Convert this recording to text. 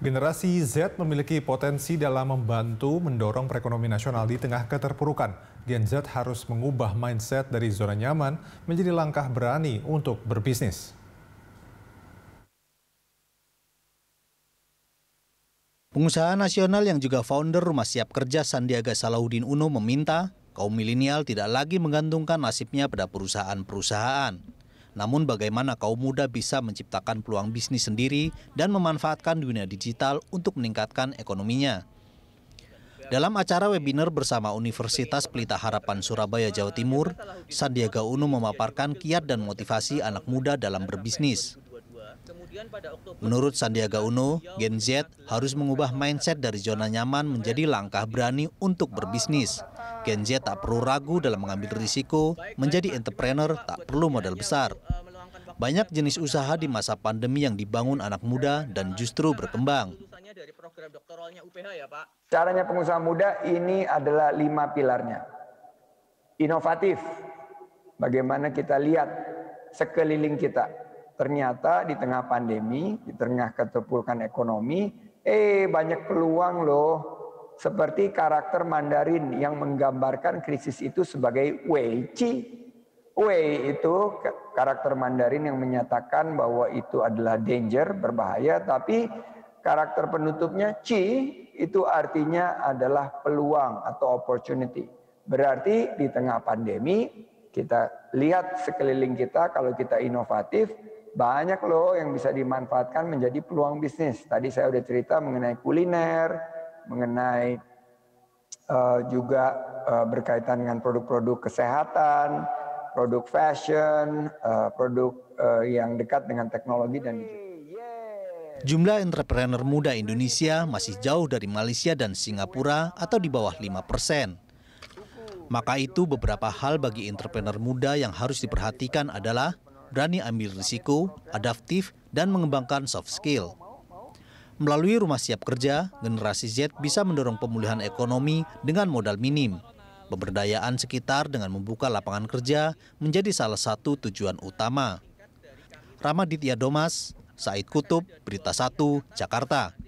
Generasi Z memiliki potensi dalam membantu mendorong perekonomian nasional di tengah keterpurukan. Gen Z harus mengubah mindset dari zona nyaman menjadi langkah berani untuk berbisnis. Pengusaha nasional yang juga founder Rumah Siap Kerja Sandiaga Salahuddin Uno meminta kaum milenial tidak lagi menggantungkan nasibnya pada perusahaan-perusahaan. Namun bagaimana kaum muda bisa menciptakan peluang bisnis sendiri dan memanfaatkan dunia digital untuk meningkatkan ekonominya. Dalam acara webinar bersama Universitas Pelita Harapan Surabaya, Jawa Timur, Sandiaga Uno memaparkan kiat dan motivasi anak muda dalam berbisnis. Menurut Sandiaga Uno, Gen Z harus mengubah mindset dari zona nyaman menjadi langkah berani untuk berbisnis. Gen Z tak perlu ragu dalam mengambil risiko, menjadi entrepreneur tak perlu modal besar. Eh, Banyak jenis usaha di masa pandemi yang dibangun anak muda dan justru berkembang. Ya, Caranya pengusaha muda ini adalah lima pilarnya. Inovatif, bagaimana kita lihat sekeliling kita, Ternyata di tengah pandemi, di tengah keterpurukan ekonomi, eh banyak peluang loh. Seperti karakter Mandarin yang menggambarkan krisis itu sebagai Wei Chi. Wei itu karakter Mandarin yang menyatakan bahwa itu adalah danger, berbahaya. Tapi karakter penutupnya Chi itu artinya adalah peluang atau opportunity. Berarti di tengah pandemi kita lihat sekeliling kita kalau kita inovatif banyak loh yang bisa dimanfaatkan menjadi peluang bisnis. Tadi saya udah cerita mengenai kuliner, mengenai uh, juga uh, berkaitan dengan produk-produk kesehatan, produk fashion, uh, produk uh, yang dekat dengan teknologi dan digital. Jumlah entrepreneur muda Indonesia masih jauh dari Malaysia dan Singapura atau di bawah 5 persen. Maka itu beberapa hal bagi entrepreneur muda yang harus diperhatikan adalah berani ambil risiko, adaptif, dan mengembangkan soft skill. Melalui rumah siap kerja, generasi Z bisa mendorong pemulihan ekonomi dengan modal minim. Pemberdayaan sekitar dengan membuka lapangan kerja menjadi salah satu tujuan utama. Ramaditya Domas, Said Kutub, Berita 1, Jakarta.